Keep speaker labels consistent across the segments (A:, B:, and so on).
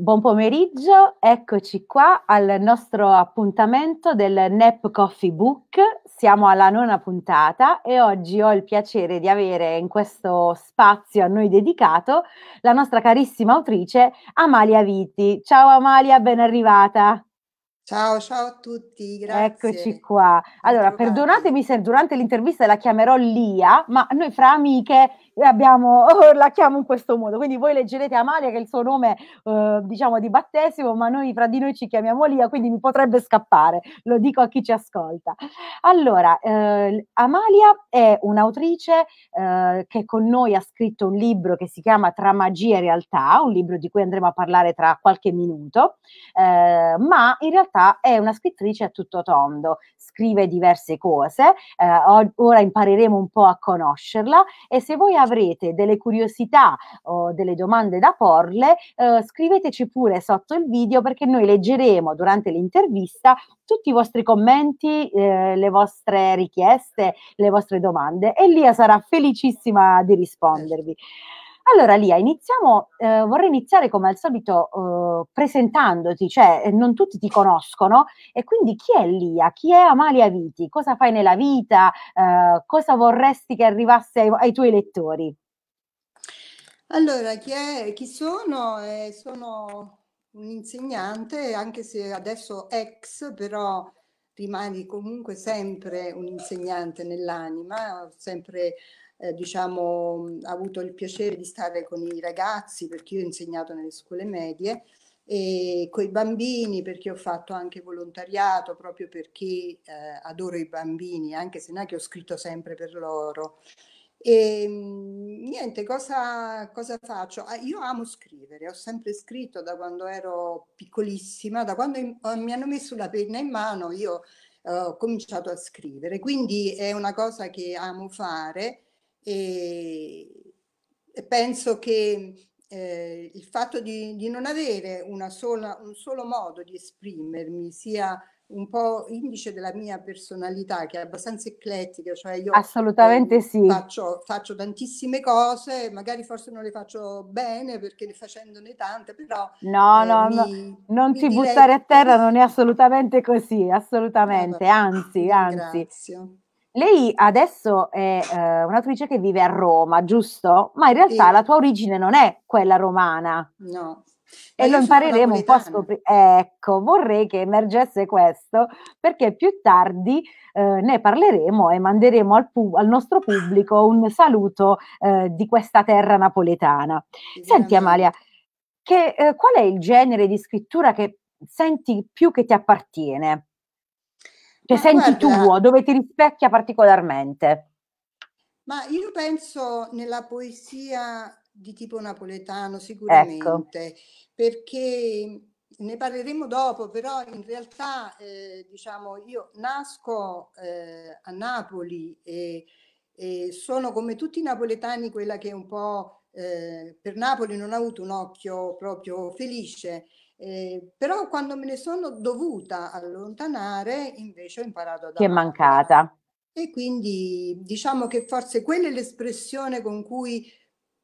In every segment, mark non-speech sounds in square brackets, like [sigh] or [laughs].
A: Buon pomeriggio, eccoci qua al nostro appuntamento del NEP Coffee Book. Siamo alla nona puntata e oggi ho il piacere di avere in questo spazio a noi dedicato la nostra carissima autrice Amalia Viti. Ciao Amalia, ben arrivata.
B: Ciao, ciao a tutti, grazie. Eccoci
A: qua. Allora, perdonatemi se durante l'intervista la chiamerò Lia, ma noi fra amiche abbiamo, [laughs] la chiamo in questo modo. Quindi voi leggerete Amalia che è il suo nome eh, diciamo di battesimo, ma noi fra di noi ci chiamiamo Lia, quindi mi potrebbe scappare, lo dico a chi ci ascolta. Allora, eh, Amalia è un'autrice eh, che con noi ha scritto un libro che si chiama Tra magia e realtà, un libro di cui andremo a parlare tra qualche minuto, eh, ma in realtà è una scrittrice a tutto tondo, scrive diverse cose, eh, ora impareremo un po' a conoscerla e se voi avrete delle curiosità o delle domande da porle, eh, scriveteci pure sotto il video perché noi leggeremo durante l'intervista tutti i vostri commenti, eh, le vostre richieste, le vostre domande e Lia sarà felicissima di rispondervi. Allora Lia, iniziamo, eh, vorrei iniziare come al solito eh, presentandoti, cioè eh, non tutti ti conoscono e quindi chi è Lia? Chi è Amalia Viti? Cosa fai nella vita? Eh, cosa vorresti che arrivasse ai, ai tuoi lettori?
B: Allora, chi, è, chi sono? Eh, sono un'insegnante, anche se adesso ex, però rimani comunque sempre un insegnante nell'anima, sempre eh, diciamo, avuto il piacere di stare con i ragazzi perché io ho insegnato nelle scuole medie e con i bambini perché ho fatto anche volontariato proprio perché eh, adoro i bambini, anche se non è che ho scritto sempre per loro. E niente, cosa, cosa faccio? Ah, io amo scrivere, ho sempre scritto da quando ero piccolissima, da quando oh, mi hanno messo la penna in mano io eh, ho cominciato a scrivere, quindi è una cosa che amo fare e penso che eh, il fatto di, di non avere sola, un solo modo di esprimermi sia un po' indice della mia personalità che è abbastanza eclettica, cioè io assolutamente eh, sì. Faccio, faccio, tantissime cose, magari forse non le faccio bene perché ne facendone tante, però no, eh, no, mi, no, non ti buttare a terra non è
A: assolutamente così, eh, assolutamente, no, anzi, [laughs] anzi. Grazie. Lei adesso è eh, un'autrice che vive a Roma, giusto? Ma in realtà sì. la tua origine non è quella romana. No. E lo impareremo un po' a scoprire. Ecco, vorrei che emergesse questo perché più tardi eh, ne parleremo e manderemo al, pu- al nostro pubblico un saluto eh, di questa terra napoletana. Senti Amalia, che, eh, qual è il genere di scrittura che senti più che ti appartiene? Cioè ma senti guarda, tuo, dove ti rispecchia particolarmente.
B: Ma io penso nella poesia di tipo napoletano ecco. sicuramente, ecco. perché ne parleremo dopo, però in realtà eh, diciamo io nasco eh, a Napoli e, e, sono come tutti i napoletani quella che è un po' eh, per Napoli non ha avuto un occhio proprio felice eh, però quando me ne sono dovuta allontanare, invece ho imparato ad... Che è
A: mancata.
B: E quindi diciamo che forse quella è l'espressione con cui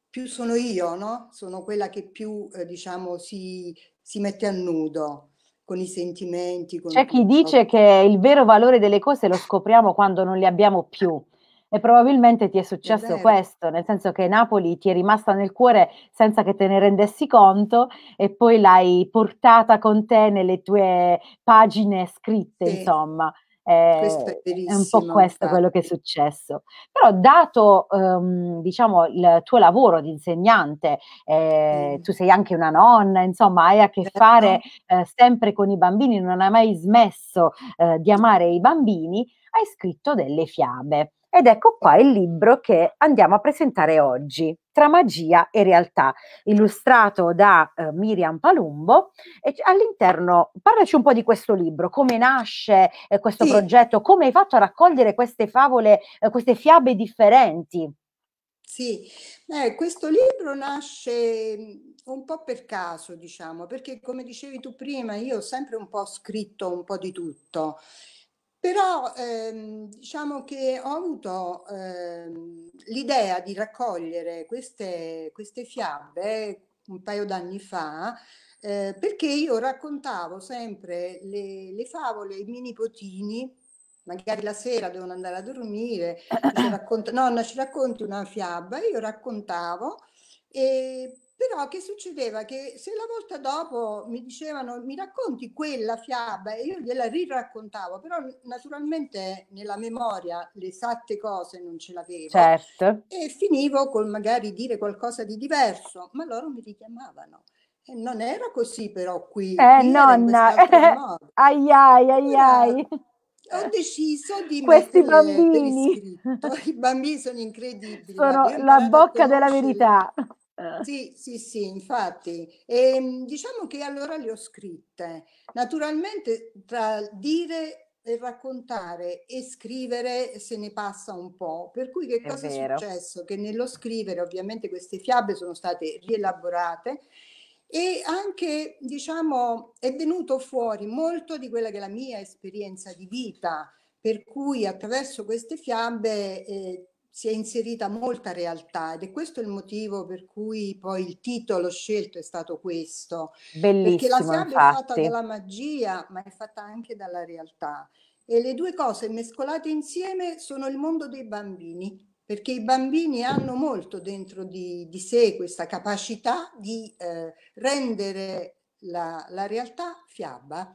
B: più sono io, no? Sono quella che più, eh, diciamo, si, si mette a nudo con i sentimenti. Con C'è chi tutto.
A: dice che il vero valore delle cose lo scopriamo quando non le abbiamo più. E probabilmente ti è successo è questo, nel senso che Napoli ti è rimasta nel cuore senza che te ne rendessi conto e poi l'hai portata con te nelle tue pagine scritte, sì. insomma. È, è, è, un po' questo infatti. quello che è successo. Però dato ehm, diciamo, il tuo lavoro di insegnante, eh, mm. tu sei anche una nonna, insomma hai a che certo. fare eh, sempre con i bambini, non hai mai smesso eh, di amare i bambini, hai scritto delle fiabe. Ed ecco qua il libro che andiamo a presentare oggi, Tra magia e realtà, illustrato da eh, Miriam Palumbo. E all'interno, parlaci un po' di questo libro, come nasce eh, questo sì. progetto, come hai fatto a raccogliere queste favole, eh, queste fiabe differenti.
B: Sì, eh, questo libro nasce mm, un po' per caso, diciamo, perché come dicevi tu prima, io ho sempre un po' scritto un po' di tutto però ehm, diciamo che ho avuto ehm, l'idea di raccogliere queste, queste fiabe un paio d'anni fa, eh, perché io raccontavo sempre le, le favole ai miei nipotini, magari la sera devono andare a dormire, racconta, nonna ci racconti una fiaba, io raccontavo e però che succedeva? Che se la volta dopo mi dicevano mi racconti quella fiaba e io gliela riraccontavo, però naturalmente nella memoria le esatte cose non ce l'avevo.
A: Certo.
B: E finivo con magari dire qualcosa di diverso, ma loro mi richiamavano. E non era così però qui. Eh Io nonna, [laughs]
A: ai ai ai ai
B: ho deciso di [laughs] questi bambini. I bambini sono incredibili. Sono la bocca della verità. Eh. Sì, sì, sì, infatti. E, ehm, diciamo che allora le ho scritte. Naturalmente tra dire e raccontare e scrivere se ne passa un po', per cui che è cosa vero. è successo? Che nello scrivere ovviamente queste fiabe sono state rielaborate e anche diciamo è venuto fuori molto di quella che è la mia esperienza di vita, per cui attraverso queste fiabe eh, si è inserita molta realtà ed è questo il motivo per cui poi il titolo scelto è stato questo. Bellissimo, Perché la fiaba è fatta dalla magia, ma è fatta anche dalla realtà. E le due cose mescolate insieme sono il mondo dei bambini, perché i bambini hanno molto dentro di, di sé questa capacità di eh, rendere la, la, realtà fiaba.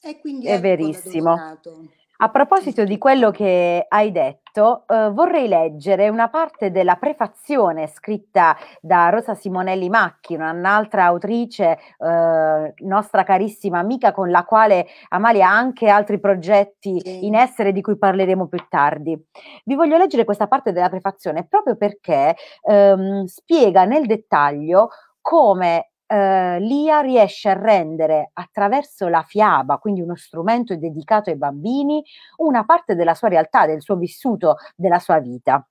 B: E quindi è ecco verissimo. Dominato.
A: A proposito di quello che hai detto, eh, vorrei leggere una parte della prefazione scritta da Rosa Simonelli Macchi, un'altra autrice, eh, nostra carissima amica, con la quale Amalia ha anche altri progetti in essere di cui parleremo più tardi. Vi voglio leggere questa parte della prefazione proprio perché ehm, spiega nel dettaglio come eh, Lia riesce a rendere attraverso la fiaba, quindi uno strumento dedicato ai bambini, una parte della sua realtà, del suo vissuto, della sua vita.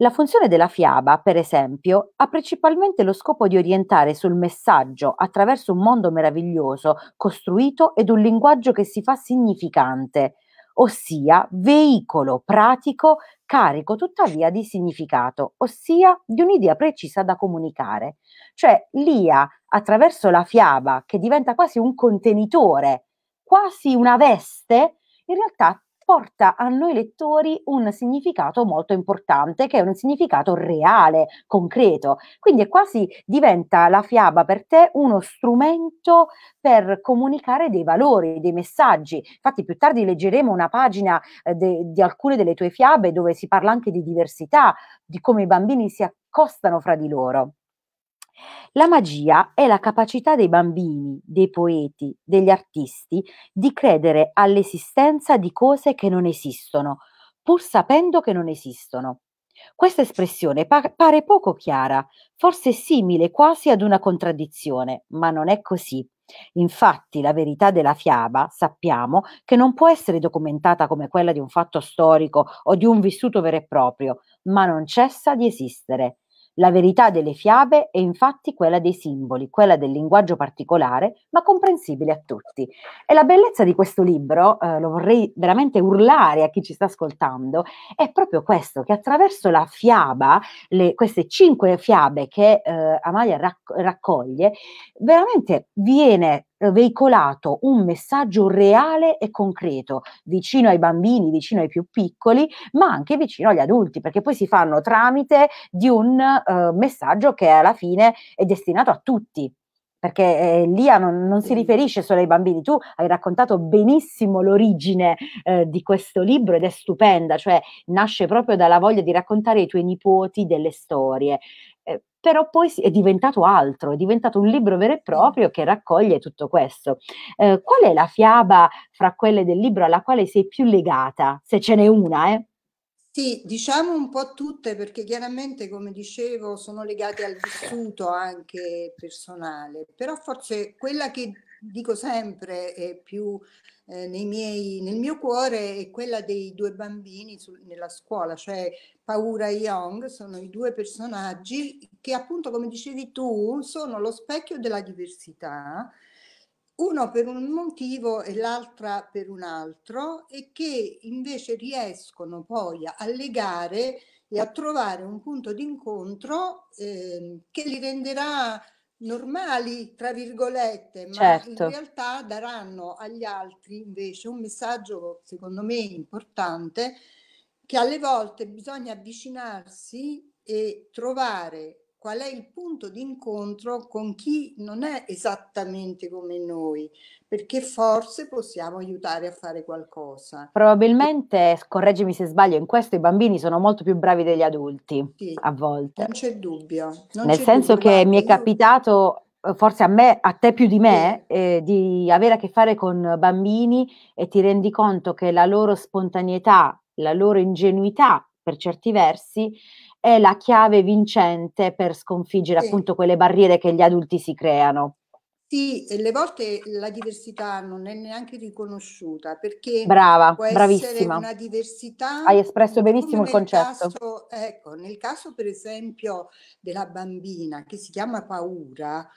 A: La funzione della fiaba, per esempio, ha principalmente lo scopo di orientare sul messaggio attraverso un mondo meraviglioso, costruito ed un linguaggio che si fa significante ossia veicolo pratico carico tuttavia di significato, ossia di un'idea precisa da comunicare. Cioè l'IA attraverso la fiaba che diventa quasi un contenitore, quasi una veste, in realtà porta a noi lettori un significato molto importante, che è un significato reale, concreto. Quindi è quasi diventa la fiaba per te uno strumento per comunicare dei valori, dei messaggi. Infatti più tardi leggeremo una pagina eh, de, di alcune delle tue fiabe dove si parla anche di diversità, di come i bambini si accostano fra di loro. La magia è la capacità dei bambini, dei poeti, degli artisti di credere all'esistenza di cose che non esistono, pur sapendo che non esistono. Questa espressione pa- pare poco chiara, forse simile quasi ad una contraddizione, ma non è così. Infatti la verità della fiaba sappiamo che non può essere documentata come quella di un fatto storico o di un vissuto vero e proprio, ma non cessa di esistere. La verità delle fiabe è infatti quella dei simboli, quella del linguaggio particolare, ma comprensibile a tutti. E la bellezza di questo libro, eh, lo vorrei veramente urlare a chi ci sta ascoltando, è proprio questo, che attraverso la fiaba, le, queste cinque fiabe che eh, Amalia raccoglie, veramente viene eh, veicolato un messaggio reale e concreto, vicino ai bambini, vicino ai più piccoli, ma anche vicino agli adulti, perché poi si fanno tramite di un eh, messaggio che alla fine è destinato a tutti. Perché eh, l'IA non, non, si riferisce solo ai bambini. Tu hai raccontato benissimo l'origine eh, di questo libro ed è stupenda, cioè nasce proprio dalla voglia di raccontare ai tuoi nipoti delle storie però poi è diventato altro, è diventato un libro vero e proprio che raccoglie tutto questo. Eh, qual è la fiaba fra quelle del libro alla quale sei più legata, se ce n'è una? Eh?
B: Sì, diciamo un po' tutte perché chiaramente, come dicevo, sono legate al vissuto anche personale, però forse quella che dico sempre, e più eh, miei, nel mio cuore è quella dei due bambini su, nella scuola, cioè Paura e Young sono i due personaggi che appunto, come dicevi tu, sono lo specchio della diversità, uno per un motivo e l'altra per un altro, e che invece riescono poi a legare e a trovare un punto d'incontro eh, che li renderà normali, tra virgolette, ma certo. in realtà daranno agli altri invece un messaggio, secondo me, importante, che alle volte bisogna avvicinarsi e trovare qual è il punto di incontro con chi non è esattamente come noi, perché forse possiamo aiutare a fare qualcosa.
A: Probabilmente, correggimi se sbaglio, in questo i bambini sono molto più bravi degli adulti, sì, a volte. Non
B: c'è dubbio. Non Nel c'è senso dubbio,
A: che mi è capitato eh, forse a me, a te più di me, eh, di avere a che fare con bambini e ti rendi conto che la loro spontaneità, la loro ingenuità per certi versi è la chiave vincente per sconfiggere sì. appunto quelle barriere che gli adulti si creano.
B: Sì, e le volte la diversità non è neanche riconosciuta perché Brava, può bravissima. una diversità. Hai espresso benissimo il concetto. Caso, ecco, nel caso per esempio della bambina che si chiama paura,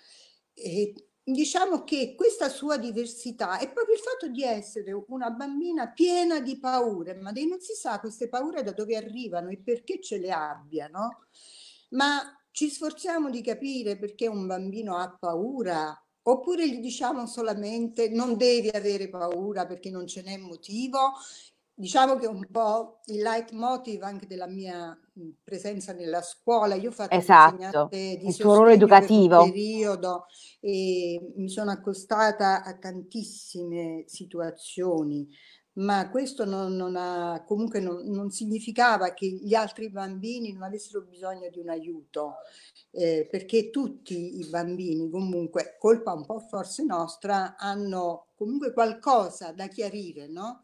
B: eh, diciamo che questa sua diversità è proprio il fatto di essere una bambina piena di paure, ma lei non si sa queste paure da dove arrivano e perché ce le abbiano, ma ci sforziamo di capire perché un bambino ha paura oppure gli diciamo solamente non devi avere paura perché non ce n'è motivo diciamo che è un po' il leitmotiv anche della mia presenza nella scuola. Io ho fatto esatto, di il suo ruolo educativo. periodo e mi sono accostata a tantissime situazioni, ma questo non, non ha, comunque non, non, significava che gli altri bambini non avessero bisogno di un aiuto, eh, perché tutti i bambini comunque, colpa un po' forse nostra, hanno comunque qualcosa da chiarire, no?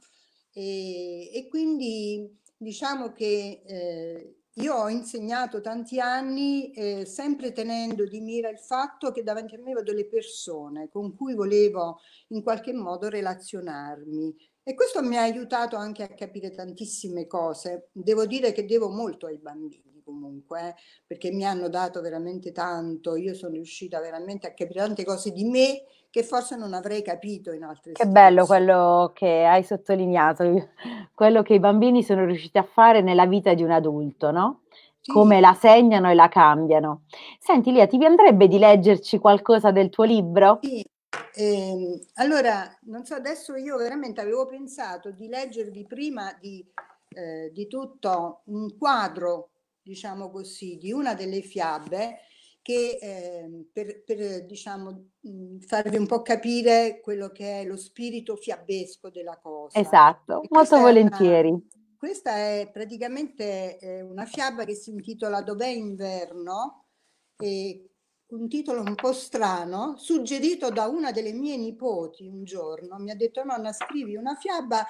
B: E, e quindi diciamo che eh, io ho insegnato tanti anni eh, sempre tenendo di mira il fatto che davanti a me avevo delle persone con cui volevo in qualche modo relazionarmi e questo mi ha aiutato anche a capire tantissime cose. Devo dire che devo molto ai bambini comunque, perché mi hanno dato veramente tanto, io sono riuscita veramente a capire tante cose di me che forse non avrei capito in altre Che situazioni. bello quello
A: che hai sottolineato, quello che i bambini sono riusciti a fare nella vita di un adulto, no? Come la segnano e la cambiano. Senti Lia, ti andrebbe di leggerci qualcosa del tuo libro? Sì.
B: Eh, allora, non so, adesso io veramente avevo pensato di leggervi prima di, eh, di tutto un quadro diciamo così, di una delle fiabe che eh, per, per diciamo, farvi un po' capire quello che è lo spirito fiabesco della cosa.
A: Esatto, e molto volentieri. Una,
B: questa è praticamente eh, una fiaba che si intitola Dov'è inverno? E un titolo un po' strano, suggerito da una delle mie nipoti un giorno. Mi ha detto nonna scrivi una fiaba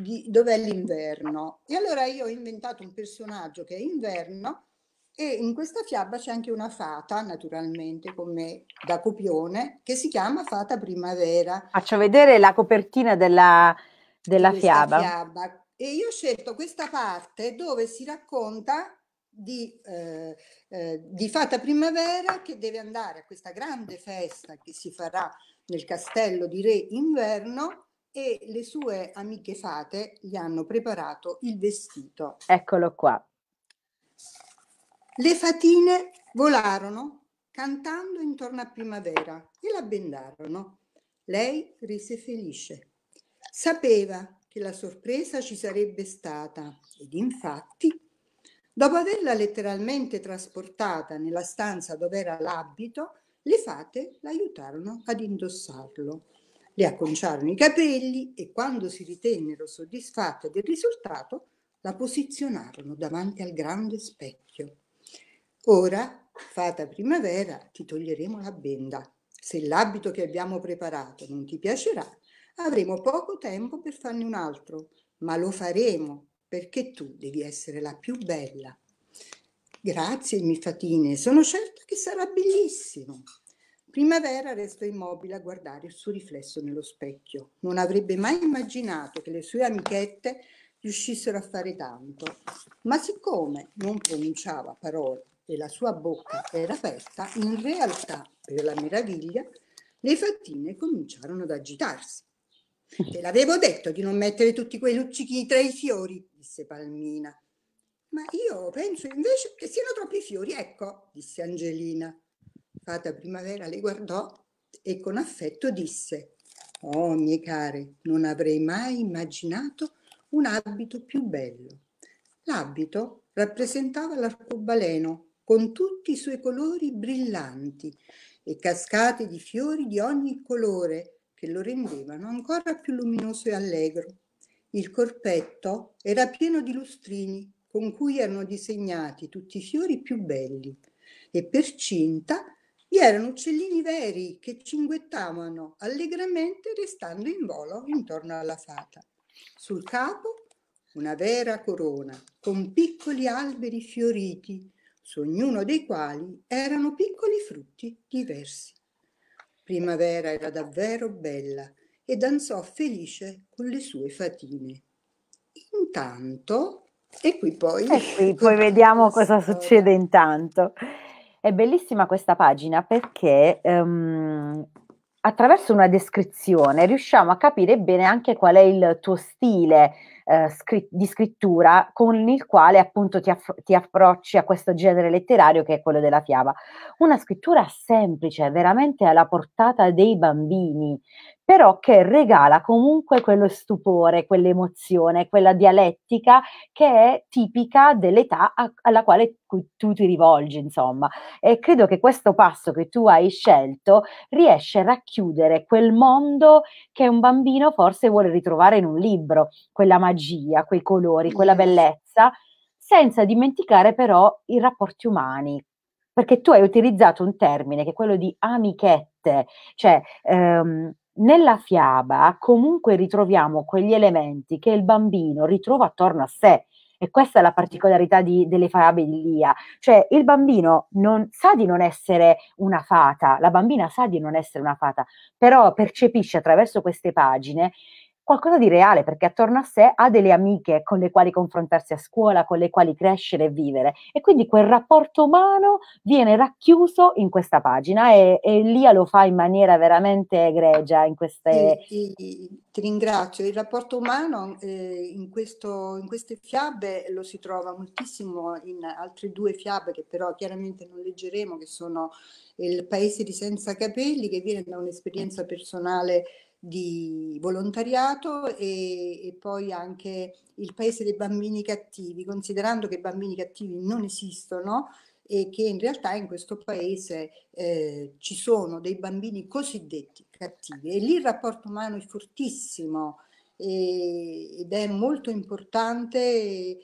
B: di dov'è l'inverno. E allora io ho inventato un personaggio che è inverno e in questa fiaba c'è anche una fata, naturalmente, con da copione, che si chiama Fata Primavera. Faccio
A: vedere la copertina della, della fiaba.
B: fiaba. E io ho scelto questa parte dove si racconta di, eh, eh, di Fata Primavera che deve andare a questa grande festa che si farà nel castello di Re Inverno e le sue amiche fate gli hanno preparato il vestito.
A: Eccolo qua.
B: Le fatine volarono cantando intorno a primavera e la bendarono. Lei rise felice. Sapeva che la sorpresa ci sarebbe stata ed infatti, dopo averla letteralmente trasportata nella stanza dove era l'abito, le fate l'aiutarono ad indossarlo le acconciarono i capelli e quando si ritennero soddisfatte del risultato, la posizionarono davanti al grande specchio. Ora, fata primavera, ti toglieremo la benda. Se l'abito che abbiamo preparato non ti piacerà, avremo poco tempo per farne un altro, ma lo faremo perché tu devi essere la più bella. Grazie, mi fatine, sono certa che sarà bellissimo. Primavera restò immobile a guardare il suo riflesso nello specchio. Non avrebbe mai immaginato che le sue amichette riuscissero a fare tanto. Ma siccome non pronunciava parole e la sua bocca era aperta, in realtà, per la meraviglia, le fattine cominciarono ad agitarsi. Te l'avevo detto di non mettere tutti quei luccichini tra i fiori, disse Palmina. Ma io penso invece che siano troppi fiori, ecco, disse Angelina scappata primavera le guardò e con affetto disse «Oh, mie care, non avrei mai immaginato un abito più bello». L'abito rappresentava l'arcobaleno con tutti i suoi colori brillanti e cascate di fiori di ogni colore che lo rendevano ancora più luminoso e allegro. Il corpetto era pieno di lustrini con cui erano disegnati tutti i fiori più belli e per cinta vi erano uccellini veri che cinguettavano allegramente restando in volo intorno alla fata. Sul capo una vera corona con piccoli alberi fioriti, su ognuno dei quali erano piccoli frutti diversi. Primavera era davvero bella e danzò felice con le sue fatine. Intanto, e qui poi... E qui poi vediamo cosa [laughs] succede
A: intanto. È bellissima questa pagina perché ehm, attraverso una descrizione riusciamo a capire bene anche qual è il tuo stile, eh, scritt- di scrittura con il quale appunto ti, aff- ti, approcci a questo genere letterario che è quello della fiaba. Una scrittura semplice, veramente alla portata dei bambini, però che regala comunque quello stupore, quell'emozione, quella dialettica che è tipica dell'età a- alla quale tu-, tu ti rivolgi, insomma. E credo che questo passo che tu hai scelto riesce a racchiudere quel mondo che un bambino forse vuole ritrovare in un libro, quella magia magia, quei colori, quella bellezza, senza dimenticare però i rapporti umani, perché tu hai utilizzato un termine che è quello di amichette, cioè ehm, nella fiaba comunque ritroviamo quegli elementi che il bambino ritrova attorno a sé. E questa è la particolarità di, delle fiabe di Lia, cioè il bambino non, sa di non essere una fata, la bambina sa di non essere una fata, però percepisce attraverso queste pagine qualcosa di reale, perché attorno a sé ha delle amiche con le quali confrontarsi a scuola, con le quali crescere e vivere. E quindi quel rapporto umano viene racchiuso in questa pagina e, e Lia lo fa in maniera veramente egregia in queste... Ti,
B: ti, ti ringrazio. Il rapporto umano eh, in, questo, in, queste fiabe lo si trova moltissimo in altre due fiabe che però chiaramente non leggeremo, che sono Il paese di senza capelli, che viene da un'esperienza personale di volontariato e, e, poi anche il paese dei bambini cattivi, considerando che i bambini cattivi non esistono e che in realtà in questo paese eh, ci sono dei bambini cosiddetti cattivi. E lì il rapporto umano è fortissimo e, ed è molto importante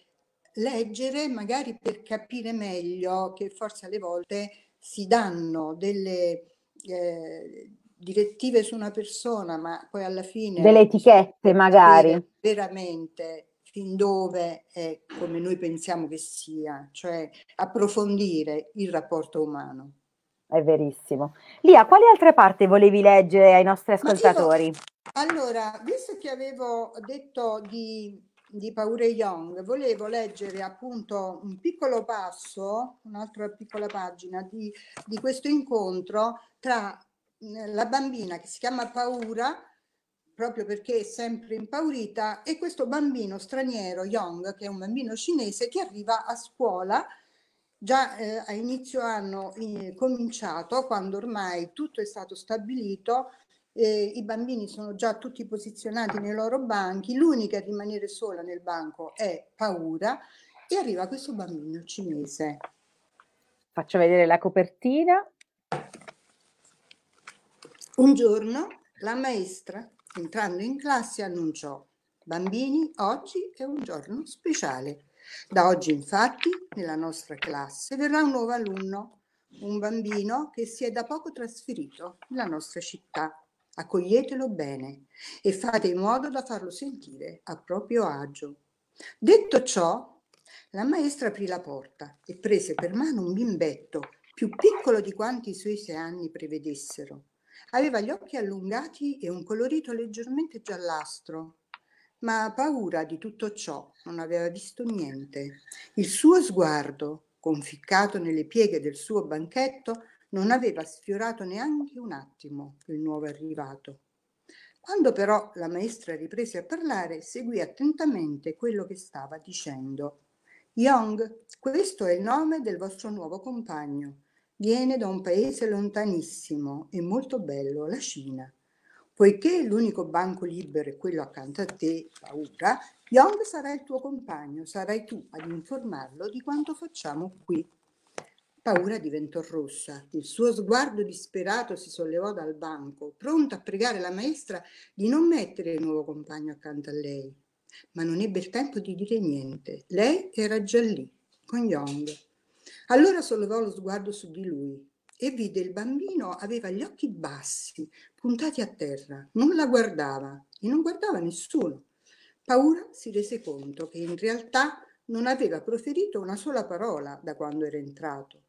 B: leggere magari per capire meglio che forse alle volte si danno delle... Eh, direttive su una persona, ma poi alla fine... Delle etichette
A: magari.
B: Veramente fin dove è come noi pensiamo che sia, cioè approfondire il rapporto umano.
A: È verissimo. Lia, quali altre parti volevi leggere ai nostri ascoltatori? Io,
B: allora, visto che avevo detto di, di Paure Young, volevo leggere appunto un piccolo passo, un'altra piccola pagina di, di questo incontro tra la bambina che si chiama Paura proprio perché è sempre impaurita e questo bambino straniero, Yong, che è un bambino cinese che arriva a scuola già eh, a inizio anno eh, cominciato, quando ormai tutto è stato stabilito, eh, i bambini sono già tutti posizionati nei loro banchi, l'unica a rimanere sola nel banco è paura e arriva questo bambino cinese.
A: Faccio vedere la
B: copertina. Un giorno la maestra, entrando in classe, annunciò Bambini, oggi è un giorno speciale. Da oggi infatti nella nostra classe verrà un nuovo alunno, un bambino che si è da poco trasferito nella nostra città. Accoglietelo bene e fate in modo da farlo sentire a proprio agio. Detto ciò, la maestra aprì la porta e prese per mano un bimbetto più piccolo di quanti i suoi sei anni prevedessero. Aveva gli occhi allungati e un colorito leggermente giallastro, ma a paura di tutto ciò non aveva visto niente. Il suo sguardo, conficcato nelle pieghe del suo banchetto, non aveva sfiorato neanche un attimo il nuovo arrivato. Quando però la maestra riprese a parlare, seguì attentamente quello che stava dicendo. Young, questo è il nome del vostro nuovo compagno viene da un paese lontanissimo e molto bello, la Cina. Poiché l'unico banco libero è quello accanto a te, paura, Yong sarà il tuo compagno, sarai tu ad informarlo di quanto facciamo qui. Paura diventò rossa, il suo sguardo disperato si sollevò dal banco, pronto a pregare la maestra di non mettere il nuovo compagno accanto a lei. Ma non ebbe il tempo di dire niente, lei era già lì, con Yong. Allora sollevò lo sguardo su di lui e vide il bambino aveva gli occhi bassi, puntati a terra, non la guardava e non guardava nessuno. Paura si rese conto che in realtà non aveva proferito una sola parola da quando era entrato.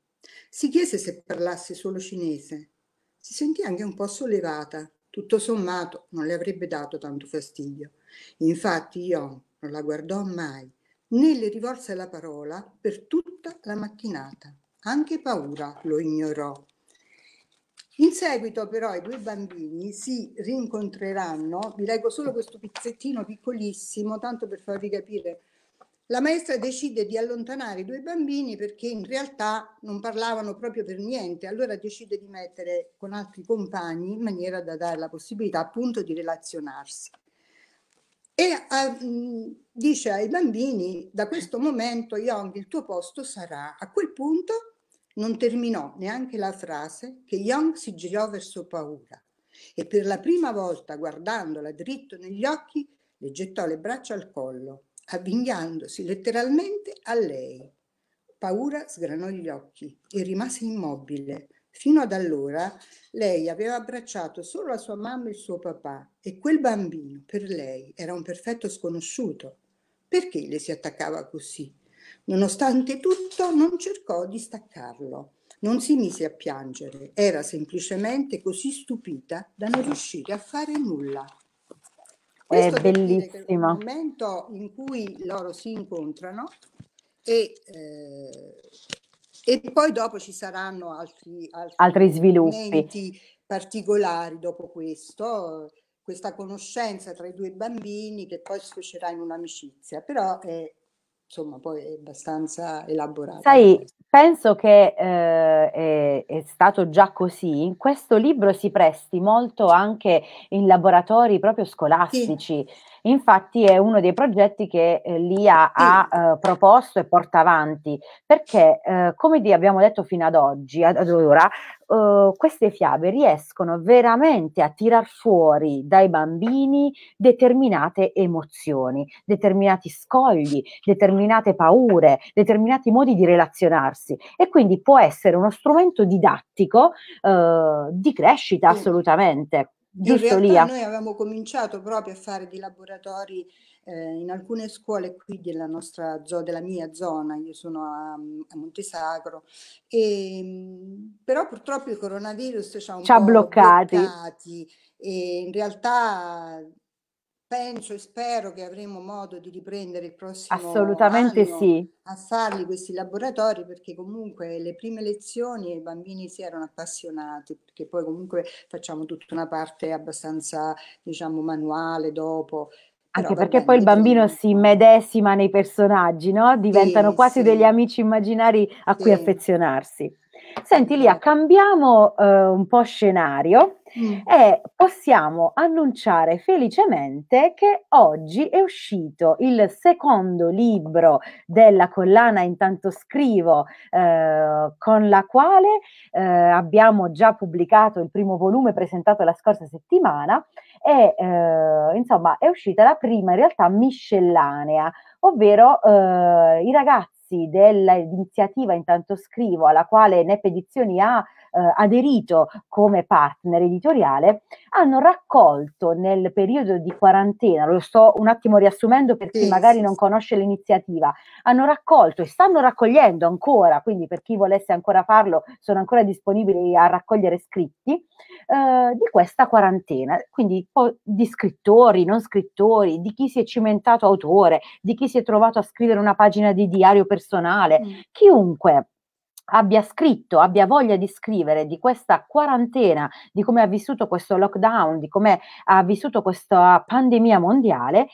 B: Si chiese se parlasse solo cinese. Si sentì anche un po' sollevata. Tutto sommato non le avrebbe dato tanto fastidio. Infatti io non la guardò mai Né le rivolse la parola per tutta la mattinata. Anche paura lo ignorò. In seguito però i due bambini si rincontreranno, vi leggo solo questo pezzettino piccolissimo, tanto per farvi capire, la maestra decide di allontanare i due bambini perché in realtà non parlavano proprio per niente, allora decide di mettere con altri compagni in maniera da dare la possibilità appunto di relazionarsi e uh, dice ai bambini da questo momento Yong il tuo posto sarà. A quel punto non terminò neanche la frase che Yong si girò verso paura e per la prima volta guardandola dritto negli occhi le gettò le braccia al collo, avvinghiandosi letteralmente a lei. Paura sgranò gli occhi e rimase immobile, Fino ad allora lei aveva abbracciato solo la sua mamma e il suo papà e quel bambino per lei era un perfetto sconosciuto. Perché le si attaccava così? Nonostante tutto non cercò di staccarlo, non si mise a piangere, era semplicemente così stupita da non riuscire a fare nulla. Questo è bellissimo. Il momento in cui loro si incontrano e eh, e poi dopo ci saranno altri, altri, altri sviluppi particolari dopo questo, questa conoscenza tra i due bambini che poi sfocerà in un'amicizia, però è, insomma poi è abbastanza elaborata.
A: Sai, penso che eh, è, è, stato già così. In questo libro si presti molto anche in laboratori proprio scolastici. Sì. Infatti è uno dei progetti che eh, l'IA ha eh, proposto e porta avanti, perché eh, come abbiamo detto fino ad oggi, ad, ad ora, eh, queste fiabe riescono veramente a tirar fuori dai bambini determinate emozioni, determinati scogli, determinate paure, determinati modi di relazionarsi e quindi può essere uno strumento didattico eh, di crescita assolutamente in realtà lì. noi
B: avevamo cominciato proprio a fare dei laboratori eh, in alcune scuole qui della nostra zona, della mia zona, io sono a, a Montesacro, e, ehm, però purtroppo il coronavirus ci ha un ci po' bloccati. bloccati e in realtà penso e spero che avremo modo di riprendere il prossimo Assolutamente sì. a farli questi laboratori perché comunque le prime lezioni i bambini si erano appassionati perché poi comunque facciamo tutta una parte abbastanza diciamo manuale dopo
A: anche Però, perché vabbè, poi il diciamo bambino prima. si medesima nei personaggi, no? diventano sì, quasi sì. degli amici immaginari a sì. cui affezionarsi. Senti Lia, cambiamo eh, un po' scenario Mm. e possiamo annunciare felicemente che oggi è uscito il secondo libro della collana Intanto scrivo, eh, con la quale eh, abbiamo già pubblicato il primo volume presentato la scorsa settimana e eh, insomma è uscita la prima in realtà miscellanea, ovvero eh, i ragazzi dell'iniziativa Intanto Scrivo, alla quale Neppe Edizioni ha eh, aderito come partner editoriale, hanno raccolto nel periodo di quarantena, lo sto un attimo riassumendo per chi magari non conosce l'iniziativa, hanno raccolto e stanno raccogliendo ancora, quindi per chi volesse ancora farlo sono ancora disponibili a raccogliere scritti, eh, di questa quarantena, quindi di scrittori, non scrittori, di chi si è cimentato autore, di chi si è trovato a scrivere una pagina di diario personale, mm. chiunque abbia scritto, abbia voglia di scrivere di questa quarantena, di come ha vissuto questo lockdown, di come ha vissuto questa pandemia mondiale.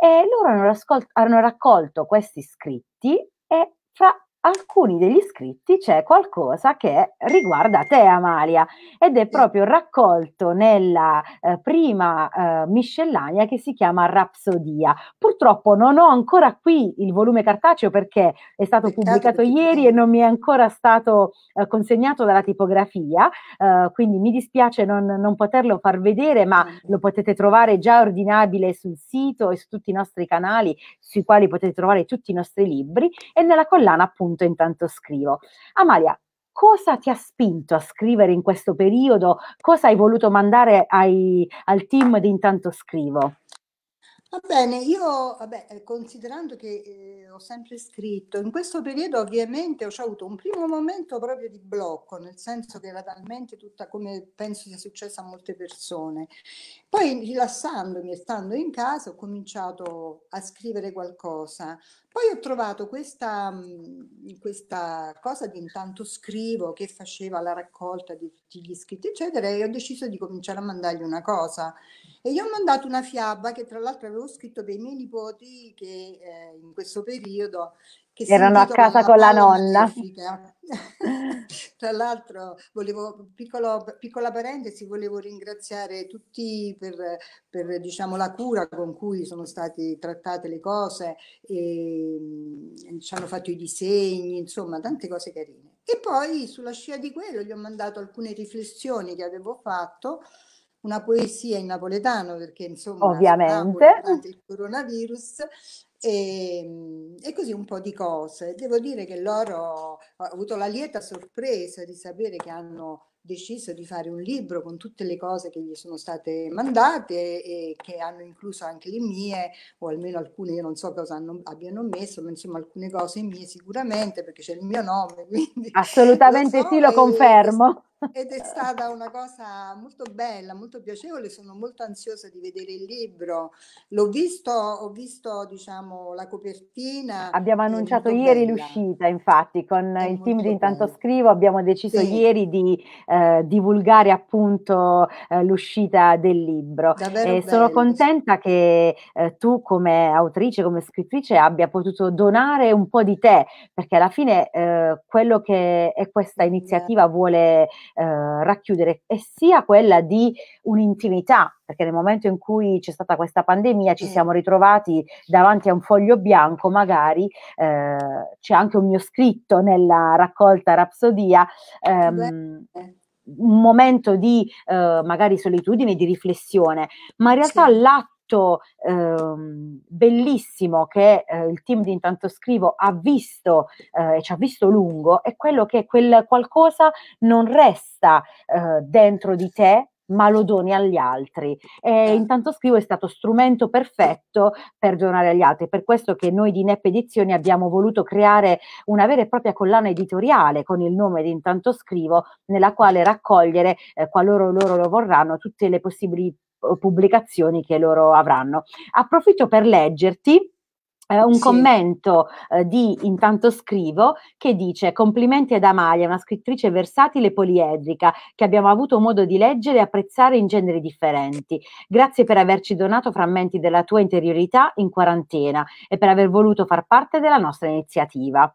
A: E loro hanno, hanno raccolto questi scritti e fra alcuni degli scritti c'è qualcosa che riguarda te Amalia ed è proprio raccolto nella eh, prima eh, miscellanea che si chiama Rapsodia. Purtroppo non ho ancora qui il volume cartaceo perché è stato pubblicato ieri e non mi è ancora stato eh, consegnato dalla tipografia, eh, quindi mi dispiace non, non poterlo far vedere, ma lo potete trovare già ordinabile sul sito e su tutti i nostri canali sui quali potete trovare tutti i nostri libri e nella collana appunto appunto intanto scrivo. Amalia, cosa ti ha spinto a scrivere in questo periodo? Cosa hai voluto mandare ai, al team di intanto scrivo?
B: Va bene, io vabbè, eh, considerando che eh, ho sempre scritto, in questo periodo ovviamente ho avuto un primo momento proprio di blocco, nel senso che era talmente tutta come penso sia successo a molte persone. Poi rilassandomi e stando in casa ho cominciato a scrivere qualcosa. Poi ho trovato questa, mm, questa cosa di intanto scrivo che faceva la raccolta di tutti gli scritti, eccetera, e ho deciso di cominciare a mandargli una cosa. E gli ho mandato una fiaba che tra l'altro avevo scritto per i miei nipoti che eh, in questo periodo erano a casa con la nonna. [laughs] Tra l'altro, volevo, piccolo, piccola parentesi, volevo ringraziare tutti per, per diciamo, la cura con cui sono state trattate le cose, e, mm, ci hanno fatto i disegni, insomma, tante cose carine. E poi sulla scia di quello gli ho mandato alcune riflessioni che avevo fatto una poesia in napoletano perché insomma Ovviamente. il coronavirus e, ehm, e, così un po' di cose. Devo dire che loro ho avuto la lieta sorpresa di sapere che hanno deciso di fare un libro con tutte le cose che gli sono state mandate e che hanno incluso anche le mie o almeno alcune, io non so cosa hanno, abbiano messo, ma insomma alcune cose mie sicuramente perché c'è il mio nome. [laughs] Assolutamente lo so, sì, lo confermo. Ed è stata una cosa molto bella, molto piacevole, sono molto ansiosa di vedere il libro. L'ho visto, ho visto diciamo, la copertina.
A: Abbiamo annunciato ieri bella. l'uscita, infatti, con è il team di Intanto bella. Scrivo abbiamo deciso sì. ieri di eh, divulgare appunto eh, l'uscita del libro. Eh, sono contenta che eh, tu come autrice, come scrittrice abbia potuto donare un po' di te, perché alla fine eh, quello che è questa iniziativa vuole eh, racchiudere, e sia quella di un'intimità, perché nel momento in cui c'è stata questa pandemia ci mm. siamo ritrovati davanti a un foglio bianco, magari eh, c'è anche un mio scritto nella raccolta Rapsodia. Ehm, un momento di eh, magari solitudine, di riflessione, ma in realtà sì. l'atto molto ehm, bellissimo che eh, il team di Intanto Scrivo ha visto eh, e ci ha visto lungo è quello che quel qualcosa non resta eh, dentro di te, ma lo doni agli altri. E intanto scrivo è stato strumento perfetto per donare agli altri, per questo che noi di NEP Edizioni abbiamo voluto creare una vera e propria collana editoriale con il nome di Intanto Scrivo, nella quale raccogliere, eh, qualora loro lo vorranno, tutte le possibilità pubblicazioni che loro avranno. Approfitto per leggerti eh, un sì. commento eh, di Intanto Scrivo che dice complimenti ad Amalia, una scrittrice versatile e poliedrica che abbiamo avuto modo di leggere e apprezzare in generi differenti. Grazie per averci donato frammenti della tua interiorità in quarantena e per aver voluto far parte della nostra iniziativa.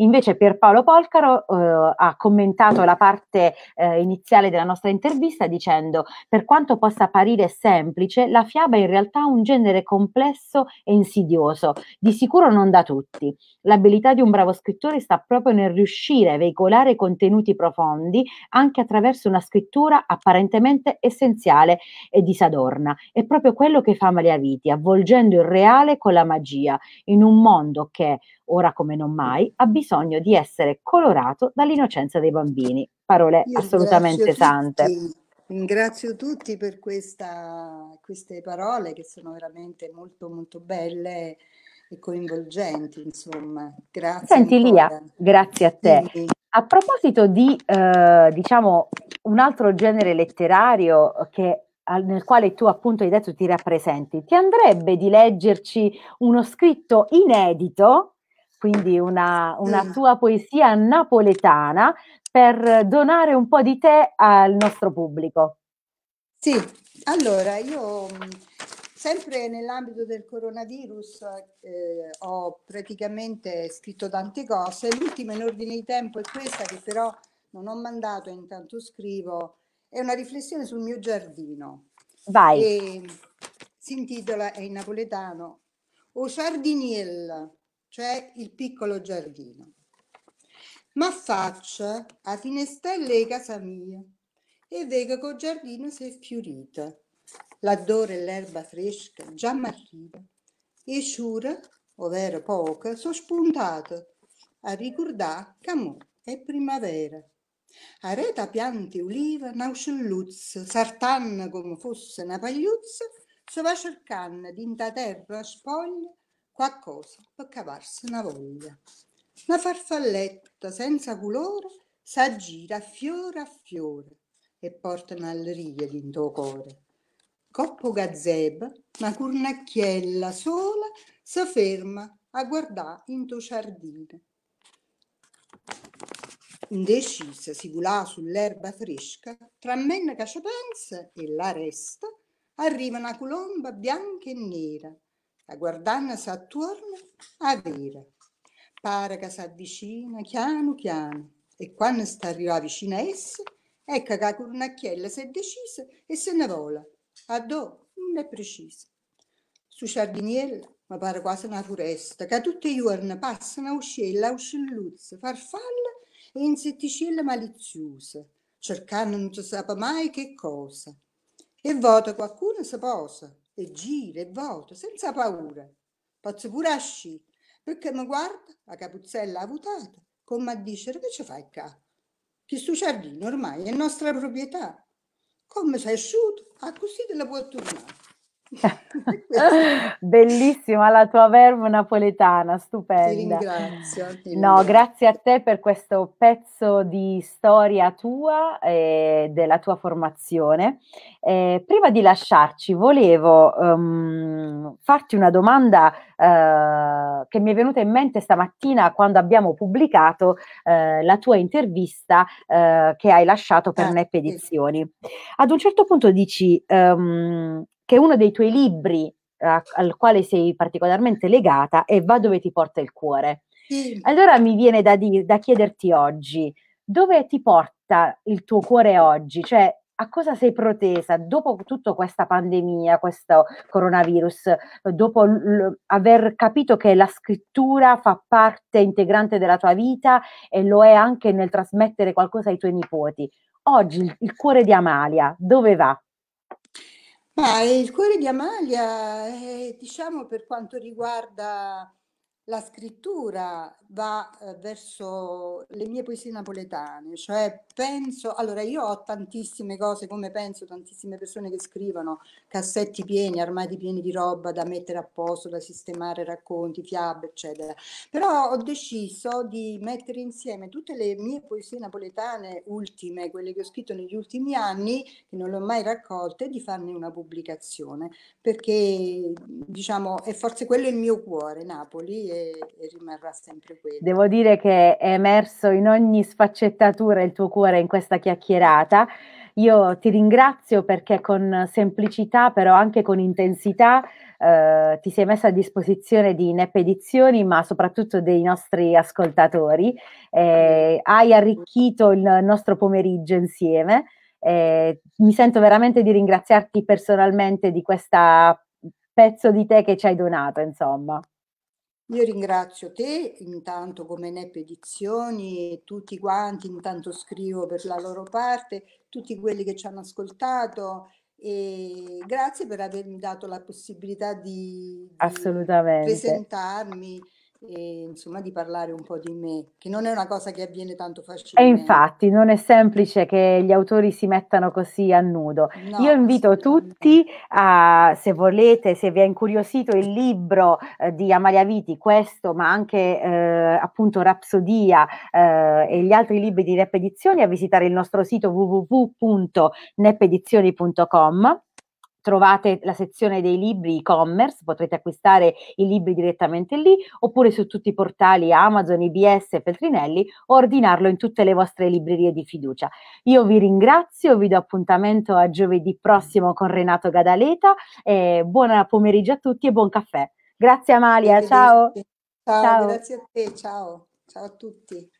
A: Invece Pierpaolo Polcaro eh, ha commentato la parte eh, iniziale della nostra intervista dicendo per quanto possa apparire semplice, la fiaba è in realtà un genere complesso e insidioso, di sicuro non da tutti. L'abilità di un bravo scrittore sta proprio nel riuscire a veicolare contenuti profondi anche attraverso una scrittura apparentemente essenziale e disadorna. È proprio quello che fa Maria Viti, avvolgendo il reale con la magia, in un mondo che ora come non mai, ha bisogno di essere colorato dall'innocenza dei bambini. Parole Io assolutamente sante.
B: Ringrazio tutti per questa, queste parole che sono veramente molto molto belle e coinvolgenti, insomma. Grazie. Senti
A: ancora. Lia, grazie a te. Sì. A proposito di, eh, diciamo, un altro genere letterario che nel quale tu appunto hai detto ti rappresenti, ti andrebbe di leggerci uno scritto inedito quindi una, una mm. tua poesia napoletana per donare un po' di te al nostro pubblico.
B: Sì, allora io mm, sempre nell'ambito del coronavirus eh, ho praticamente scritto tante cose, l'ultima in ordine di tempo è questa che però non ho mandato, intanto scrivo, è una riflessione sul mio giardino. Vai. si intitola, è in napoletano, O Giardiniel, cioè il piccolo giardino. Ma faccio a finestrelle di casa mia e che il giardino si è fiorito, laddove l'erba fresca già mattina e sciura, ovvero poca, sono spuntate a ricordare che mo è primavera. A Areta piante uliva, nauscelluzza, sartanna come fosse una pagliuzza, se va cercando d'inta terra spoglia qualcosa per cavarsi una voglia. La farfalletta senza colore s'aggira fiore a fiore e porta una un'alleria in tuo cuore. Coppo gazebe, una cornacchiella sola, si ferma a guardare in tuo giardino. Indecisa, si volà sull'erba fresca, tra menna che ci pensa e la resta, arriva una colomba bianca e nera, a guardanna Saturno a vera. Pare che si avvicina piano piano e quando sta arrivata vicino a esse, ecco che la cornacchiella si è decisa e se ne vola. A dove? Non è precisa. Su Sardiniella mi pare quasi una foresta, che tutti i giorni passano a a uscelluzza, farfalla e insetticelle maliziose, cercando non si sa mai che cosa. E vota qualcuno si posa, e gira e volta senza paura. Posso pure uscire, perché mi guarda la capuzzella avutata, come a dire che ci fai qua? Che sto giardino ormai è nostra proprietà. Come sei asciutto, a così te la puoi tornare.
A: [laughs] Bellissima la tua verve napoletana, stupenda. Ti ringrazio. Ti no, grazie a te per questo pezzo di storia tua e della tua formazione. Eh, prima di lasciarci, volevo um, farti una domanda uh, che mi è venuta in mente stamattina quando abbiamo pubblicato uh, la tua intervista uh, che hai lasciato per ah, Neppe Edizioni. Ad un certo punto dici... Um, che uno dei tuoi libri eh, al quale sei particolarmente legata è Va dove ti porta il cuore. Sì. Allora mi viene da, dir, da chiederti oggi, dove ti porta il tuo cuore oggi? Cioè, a cosa sei protesa dopo tutta questa pandemia, questo coronavirus, dopo l- aver capito che la scrittura fa parte integrante della tua vita e lo è anche nel trasmettere qualcosa ai tuoi nipoti. Oggi il, il cuore di Amalia dove va?
B: Ma il cuore di Amalia, eh, diciamo per quanto riguarda la scrittura va eh, verso le mie poesie napoletane, cioè penso, allora io ho tantissime cose come penso, tantissime persone che scrivono, cassetti pieni, armati pieni di roba da mettere a posto, da sistemare, racconti, fiabe, eccetera. Però ho deciso di mettere insieme tutte le mie poesie napoletane ultime, quelle che ho scritto negli ultimi anni, che non le ho mai raccolte, di farne una pubblicazione, perché diciamo, è forse quello il mio cuore, Napoli e, e rimarrà sempre quello.
A: Devo dire che è emerso in ogni sfaccettatura il tuo cuore in questa chiacchierata. Io ti ringrazio perché con semplicità, però anche con intensità, eh, ti sei messa a disposizione di NEP Edizioni, ma soprattutto dei nostri ascoltatori. Eh, hai arricchito il nostro pomeriggio insieme. Eh, mi sento veramente di ringraziarti personalmente di questo pezzo di te che ci hai donato, insomma.
B: Io ringrazio te, intanto come Neppe Edizioni tutti quanti, intanto scrivo per la loro parte, tutti quelli che ci hanno ascoltato e grazie per avermi dato la possibilità di,
A: di presentarmi
B: e, insomma di parlare un po' di me, che non è una cosa che avviene tanto facilmente. E
A: infatti non è semplice che gli autori si mettano così a nudo. No, Io invito tutti a, se volete, se vi è incuriosito il libro eh, di Amalia Viti, questo, ma anche eh, appunto Rapsodia eh, e gli altri libri di Repedizioni, a visitare il nostro sito www.nepedizioni.com trovate la sezione dei libri e-commerce, potrete acquistare i libri direttamente lì, oppure su tutti i portali Amazon, IBS e Feltrinelli, o ordinarlo in tutte le vostre librerie di fiducia. Io vi ringrazio, vi do appuntamento a giovedì prossimo con Renato Gadaleta, eh, buon pomeriggio a tutti e buon caffè. Grazie Amalia, ciao.
B: Ciao, ciao. grazie a te, ciao, ciao a tutti.